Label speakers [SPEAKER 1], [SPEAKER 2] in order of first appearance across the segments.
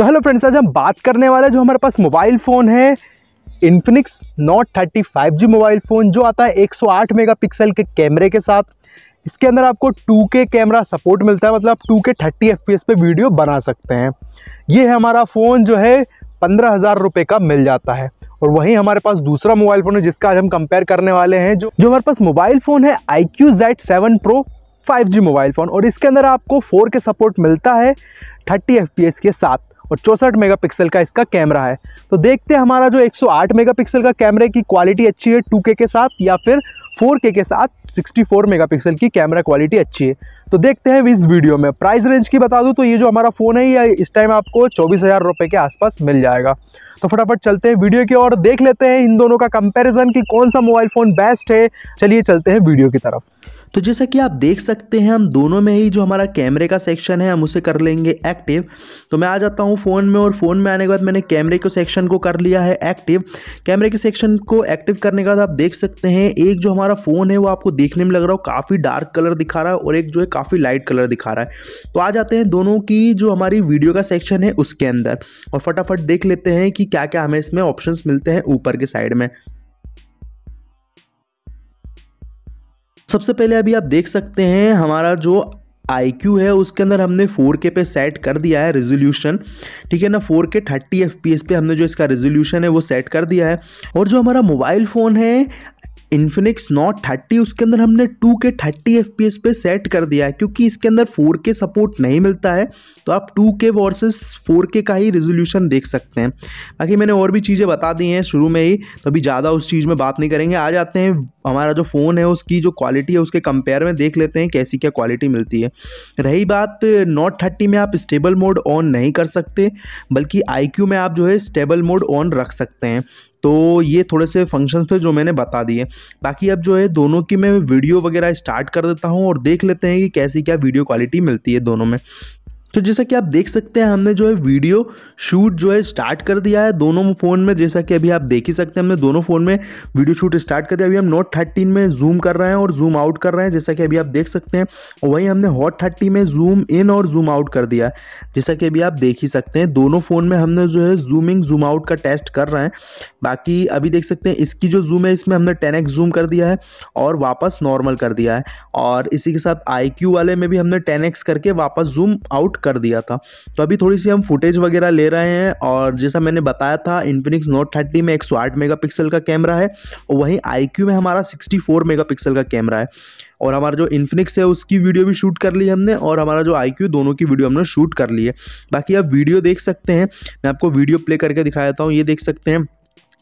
[SPEAKER 1] तो hello friends आज हम बात करने वाले जो हमारे पास मोबाइल फ़ोन है Infinix note thirty five G mobile phone जो आता है 108 मेगापिक्सल के कैमरे के साथ इसके अंदर आपको 2K कैमरा सपोर्ट मिलता है मतलब आप 2K 30 FPS पे वीडियो बना सकते हैं ये है हमारा फ़ोन जो है पंद्रह हज़ार रुपये का मिल जाता है और वहीं हमारे पास दूसरा मोबाइल फ़ोन है जिसका आज हम कंपेयर करने वाले हैं जो जो हमारे पास मोबाइल फ़ोन है iQOO Z seven pro G mobile phone और इसके अंदर आपको के सपोर्ट मिलता है थर्टी एफ के साथ और चौंसठ मेगापिक्सल का इसका कैमरा है तो देखते हैं हमारा जो 108 मेगापिक्सल का कैमरे की क्वालिटी अच्छी है 2K के साथ या फिर 4K के साथ 64 मेगापिक्सल की कैमरा क्वालिटी अच्छी है तो देखते हैं इस वीडियो में प्राइस रेंज की बता दूँ तो ये जो हमारा फ़ोन है ये इस टाइम आपको चौबीस हज़ार रुपये के आसपास मिल जाएगा तो फटाफट चलते हैं वीडियो की और देख लेते हैं इन दोनों का कंपेरिज़न कि कौन सा मोबाइल फ़ोन बेस्ट है चलिए चलते हैं वीडियो की तरफ तो जैसा कि आप देख सकते हैं हम दोनों में ही जो हमारा कैमरे का सेक्शन है हम उसे कर लेंगे एक्टिव तो मैं आ जाता हूँ फ़ोन में और फ़ोन में आने के बाद मैंने कैमरे के सेक्शन को कर लिया है एक्टिव कैमरे के सेक्शन को एक्टिव करने के बाद आप देख सकते हैं एक जो हमारा फ़ोन है वो आपको देखने में लग रहा हो काफ़ी डार्क कलर दिखा रहा है और एक जो है काफ़ी लाइट कलर दिखा रहा है तो आ जाते हैं दोनों की जो हमारी वीडियो का सेक्शन है उसके अंदर और फटाफट देख लेते हैं कि क्या क्या हमें इसमें ऑप्शन मिलते हैं ऊपर के साइड में सबसे पहले अभी आप देख सकते हैं हमारा जो आई क्यू है उसके अंदर हमने 4K पे सेट कर दिया है रेजोल्यूशन ठीक है ना 4K 30 FPS पे हमने जो इसका रेजोल्यूशन है वो सेट कर दिया है और जो हमारा मोबाइल फ़ोन है इन्फिनिक्स नॉट थर्टी उसके अंदर हमने two K thirty F P S पे सेट कर दिया है क्योंकि इसके अंदर फोर के सपोर्ट नहीं मिलता है तो आप टू के वर्सेस फोर के का ही रेजोल्यूशन देख सकते हैं बाकी मैंने और भी चीज़ें बता दी हैं शुरू में ही तो अभी ज़्यादा उस चीज़ में बात नहीं करेंगे आ जाते हैं हमारा जो फ़ोन है उसकी जो क्वालिटी है उसके कंपेयर में देख लेते हैं कैसी क्या क्वालिटी मिलती है रही बात नॉट थर्टी में आप स्टेबल मोड ऑन नहीं कर सकते बल्कि आई में आप जो है स्टेबल मोड ऑन रख सकते हैं तो ये थोड़े से फंक्शंस थे जो मैंने बता दिए बाकी अब जो है दोनों की मैं वीडियो वगैरह स्टार्ट कर देता हूँ और देख लेते हैं कि कैसी क्या वीडियो क्वालिटी मिलती है दोनों में तो जैसा कि आप देख सकते हैं हमने जो है वीडियो शूट जो है स्टार्ट कर दिया है दोनों फ़ोन में जैसा कि अभी आप देख ही सकते हैं हमने दोनों फ़ोन में वीडियो शूट स्टार्ट कर दिया अभी हम नोट थर्टीन में जूम कर रहे हैं और जूम आउट कर रहे हैं जैसा कि अभी आप देख सकते हैं और वहीं हमने हॉट थर्टी में जूम इन और जूम आउट कर दिया जैसा कि अभी आप देख ही सकते हैं दोनों फ़ोन में हमने जो है जूमिंग जूम आउट का टेस्ट कर रहे हैं बाकी अभी देख सकते हैं इसकी जो जूम है इसमें हमने टेन जूम कर दिया है और वापस नॉर्मल कर दिया है और इसी के साथ आई वाले में भी हमने टेन करके वापस जूम आउट कर दिया था तो अभी थोड़ी सी हम फुटेज वगैरह ले रहे हैं और जैसा मैंने बताया था इन्फिनिक्स नोट थर्टी में एक सौ आठ मेगा पिक्सल का कैमरा है और वहीं आई में हमारा सिक्सटी फोर मेगा पिक्सल का कैमरा है और हमारा जो इन्फिनिक्स है उसकी वीडियो भी शूट कर ली हमने और हमारा जो आई दोनों की वीडियो हमने शूट कर ली है बाकी आप वीडियो देख सकते हैं मैं आपको वीडियो प्ले करके दिखा देता हूँ ये देख सकते हैं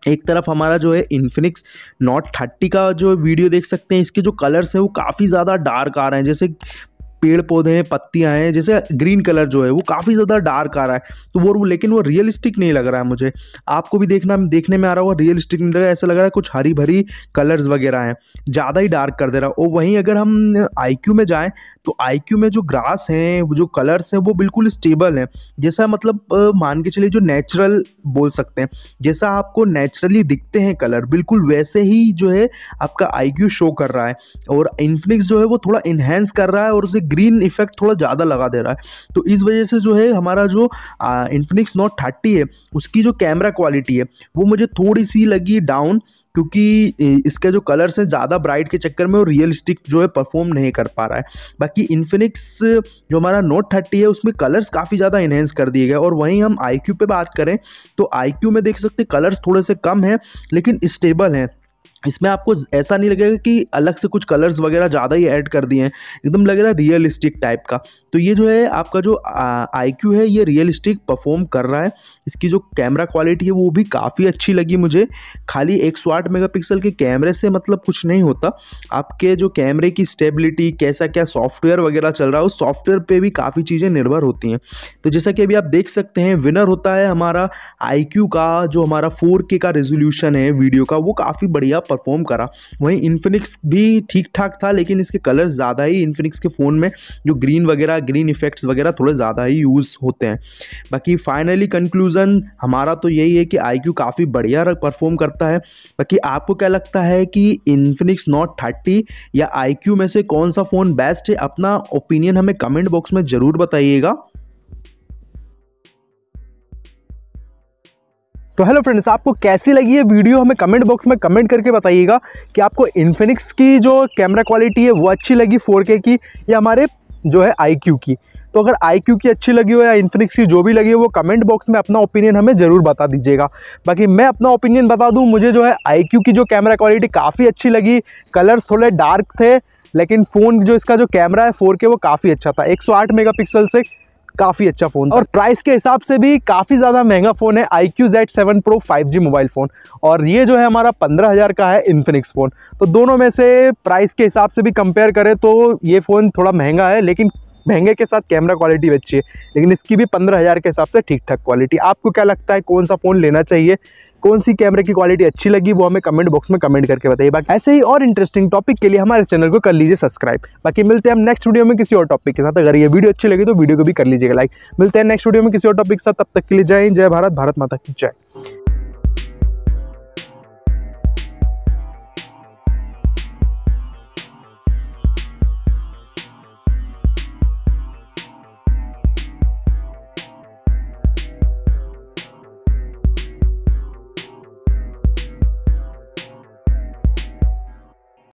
[SPEAKER 1] एक तरफ हमारा जो है इन्फिनिक्स नॉट थर्टी का जो वीडियो देख सकते हैं इसके जो कलर्स हैं वो काफ़ी ज़्यादा डार्क आ रहे हैं जैसे पेड़ पौधे हैं पत्तियां हैं जैसे ग्रीन कलर जो है वो काफ़ी ज़्यादा डार्क आ रहा है तो वो लेकिन वो रियलिस्टिक नहीं लग रहा है मुझे आपको भी देखना देखने में आ रहा होगा रियलिस्टिक नहीं लग रहा है ऐसा लग रहा है कुछ हरी भरी कलर्स वगैरह हैं ज़्यादा ही डार्क कर दे रहा है और वहीं अगर हम आई में जाएँ तो आई में जो ग्रास हैं जो कलर्स हैं वो बिल्कुल स्टेबल हैं जैसा मतलब मान के चलिए जो नेचुरल बोल सकते हैं जैसा आपको नेचुरली दिखते हैं कलर बिल्कुल वैसे ही जो है आपका आई शो कर रहा है और इन्फिनिक्स जो है वो थोड़ा इन्हेंस कर रहा है और उसे ग्रीन इफेक्ट थोड़ा ज़्यादा लगा दे रहा है तो इस वजह से जो है हमारा जो इन्फिनिक्स नोट थर्टी है उसकी जो कैमरा क्वालिटी है वो मुझे थोड़ी सी लगी डाउन क्योंकि इसके जो कलर्स हैं ज़्यादा ब्राइट के चक्कर में वो रियलिस्टिक जो है परफॉर्म नहीं कर पा रहा है बाकी इन्फिनिक्स जो हमारा नोट थर्टी है उसमें कलर्स काफ़ी ज़्यादा इन्हेंस कर दिए गए और वहीं हम आई पे बात करें तो आई में देख सकते कलर्स थोड़े से कम हैं लेकिन स्टेबल हैं इसमें आपको ऐसा नहीं लगेगा कि अलग से कुछ कलर्स वगैरह ज़्यादा ही ऐड कर दिए हैं एकदम लगेगा रियलिस्टिक टाइप का तो ये जो है आपका जो आई क्यू है ये रियलिस्टिक परफॉर्म कर रहा है इसकी जो कैमरा क्वालिटी है वो भी काफ़ी अच्छी लगी मुझे खाली एक सौ आठ पिक्सल के कैमरे से मतलब कुछ नहीं होता आपके जो कैमरे की स्टेबिलिटी कैसा क्या सॉफ्टवेयर वगैरह चल रहा है उस सॉफ्टवेयर पर भी काफ़ी चीज़ें निर्भर होती हैं तो जैसा कि अभी आप देख सकते हैं विनर होता है हमारा आई का जो हमारा फोर का रेजोल्यूशन है वीडियो का वो काफ़ी बढ़िया परफॉर्म करा वहीं इन्फिनिक्स भी ठीक ठाक था लेकिन इसके कलर्स ज़्यादा ही इन्फिनिक्स के फ़ोन में जो ग्रीन वगैरह ग्रीन इफेक्ट्स वगैरह थोड़े ज़्यादा ही यूज़ होते हैं बाकी फाइनली कंक्लूज़न हमारा तो यही है कि आई काफ़ी बढ़िया परफॉर्म करता है बाकी आपको क्या लगता है कि इन्फिनिक्स नॉट थर्टी या आई में से कौन सा फ़ोन बेस्ट है अपना ओपिनियन हमें कमेंट बॉक्स में ज़रूर बताइएगा तो हेलो फ्रेंड्स आपको कैसी लगी ये वीडियो हमें कमेंट बॉक्स में कमेंट करके बताइएगा कि आपको इन्फिनिक्स की जो कैमरा क्वालिटी है वो अच्छी लगी 4K की या हमारे जो है आई की तो अगर आई की अच्छी लगी हो या इन्फिनिक्स की जो भी लगी हो वो कमेंट बॉक्स में अपना ओपिनियन हमें ज़रूर बता दीजिएगा बाकी मैं अपना ओपिनियन बता दूँ मुझे जो है आई की जो कैमरा क्वालिटी काफ़ी अच्छी लगी कलर्स थोड़े डार्क थे लेकिन फ़ोन जो इसका जो कैमरा है के वो काफ़ी अच्छा था एक सौ से काफ़ी अच्छा फ़ोन और प्राइस के हिसाब से भी काफ़ी ज़्यादा महंगा फ़ोन है iQOO Z seven pro five G mobile phone और ये जो है हमारा पंद्रह हज़ार का है इन्फिनिक्स फ़ोन तो दोनों में से प्राइस के हिसाब से भी कंपेयर करें तो ये फ़ोन थोड़ा महंगा है लेकिन महंगे के साथ कैमरा क्वालिटी भी अच्छी है लेकिन इसकी भी पंद्रह हज़ार के हिसाब से ठीक ठाक क्वालिटी आपको क्या लगता है कौन सा फ़ोन लेना चाहिए कौन सी कैमरे की क्वालिटी अच्छी लगी वो हमें कमेंट बॉक्स में कमेंट करके बताइए बाकी ऐसे ही और इंटरेस्टिंग टॉपिक के लिए हमारे चैनल को कर लीजिए सब्सक्राइब बाकी मिलते हैं हम नेक्स्ट वीडियो में किसी और टॉपिक के साथ अगर ये वीडियो अच्छी लगी तो वीडियो को भी कर लीजिएगा लाइक मिलते हैं नेक्स्ट वीडियो में किसी और टॉपिक के साथ तब तक के लिए जय हिंद जय भारत भारत माता की जय